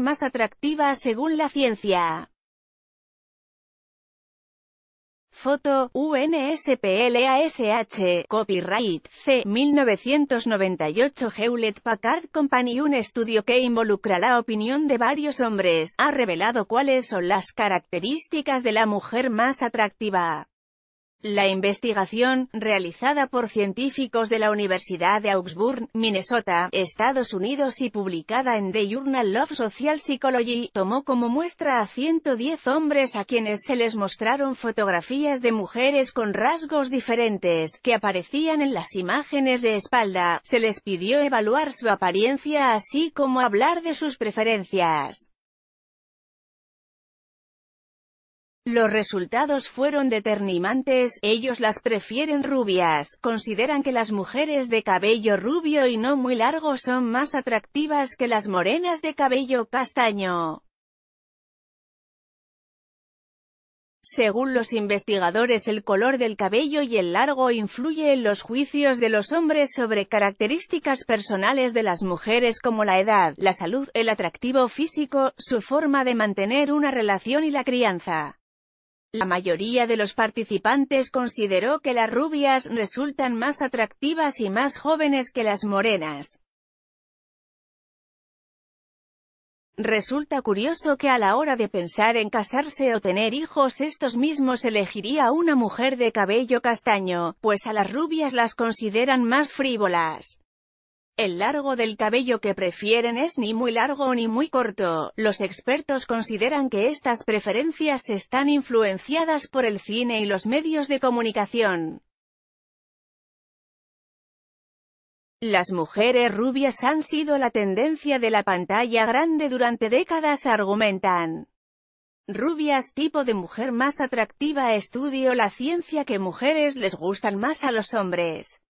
más atractiva según la ciencia. Foto, UNSPLASH, Copyright, C. 1998 Hewlett Packard Company Un estudio que involucra la opinión de varios hombres, ha revelado cuáles son las características de la mujer más atractiva. La investigación, realizada por científicos de la Universidad de Augsburg, Minnesota, Estados Unidos y publicada en The Journal of Social Psychology, tomó como muestra a 110 hombres a quienes se les mostraron fotografías de mujeres con rasgos diferentes, que aparecían en las imágenes de espalda, se les pidió evaluar su apariencia así como hablar de sus preferencias. Los resultados fueron determinantes, ellos las prefieren rubias, consideran que las mujeres de cabello rubio y no muy largo son más atractivas que las morenas de cabello castaño. Según los investigadores el color del cabello y el largo influye en los juicios de los hombres sobre características personales de las mujeres como la edad, la salud, el atractivo físico, su forma de mantener una relación y la crianza. La mayoría de los participantes consideró que las rubias resultan más atractivas y más jóvenes que las morenas. Resulta curioso que a la hora de pensar en casarse o tener hijos estos mismos elegiría a una mujer de cabello castaño, pues a las rubias las consideran más frívolas. El largo del cabello que prefieren es ni muy largo ni muy corto. Los expertos consideran que estas preferencias están influenciadas por el cine y los medios de comunicación. Las mujeres rubias han sido la tendencia de la pantalla grande durante décadas, argumentan. Rubias tipo de mujer más atractiva estudio la ciencia que mujeres les gustan más a los hombres.